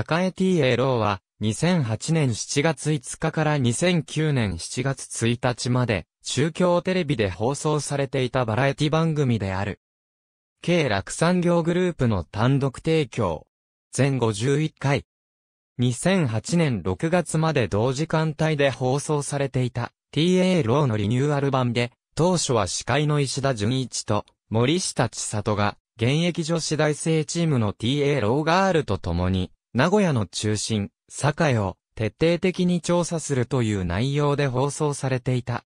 栄 T a ローは、2008年7月5日から2009年7月1日まで、中京テレビで放送されていたバラエティ番組である。計落産業グループの単独提供。全51回。2008年6月まで同時間帯で放送されていた TA ローのリニューアル版で、当初は司会の石田純一と森下千里が現役女子大生チームの TA ローガールと共に名古屋の中心、栄を徹底的に調査するという内容で放送されていた。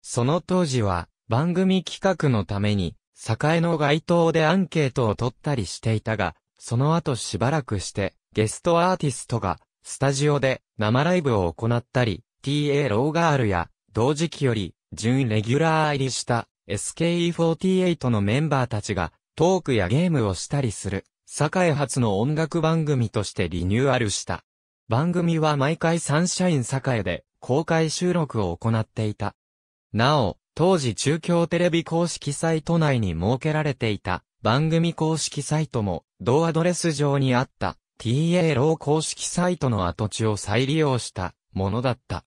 その当時は、番組企画のために、栄の街頭でアンケートを取ったりしていたが、その後しばらくして、ゲストアーティストが、スタジオで生ライブを行ったり、TA ローガールや、同時期より、準レギュラー入りした、SKE48 のメンバーたちが、トークやゲームをしたりする。栄発の音楽番組としてリニューアルした。番組は毎回サンシャイン栄で公開収録を行っていた。なお、当時中京テレビ公式サイト内に設けられていた番組公式サイトも同アドレス上にあった TA ロー公式サイトの跡地を再利用したものだった。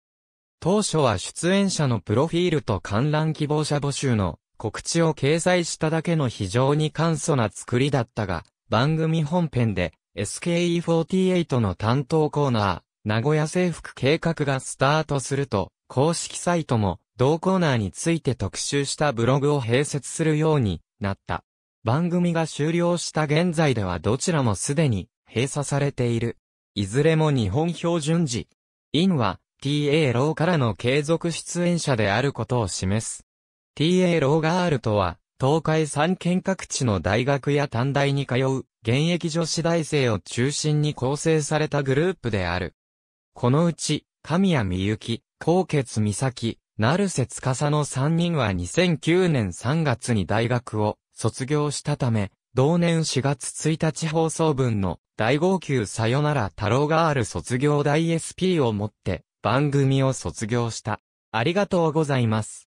当初は出演者のプロフィールと観覧希望者募集の告知を掲載しただけの非常に簡素な作りだったが、番組本編で SKE48 の担当コーナー、名古屋制服計画がスタートすると、公式サイトも同コーナーについて特集したブログを併設するようになった。番組が終了した現在ではどちらもすでに閉鎖されている。いずれも日本標準時。インは TA ローからの継続出演者であることを示す。TA ローガールとは、東海三県各地の大学や短大に通う、現役女子大生を中心に構成されたグループである。このうち、神谷美幸、高傑美咲、成瀬司の3人は2009年3月に大学を卒業したため、同年4月1日放送分の第号級さよなら太郎ガール卒業大 SP をもって番組を卒業した。ありがとうございます。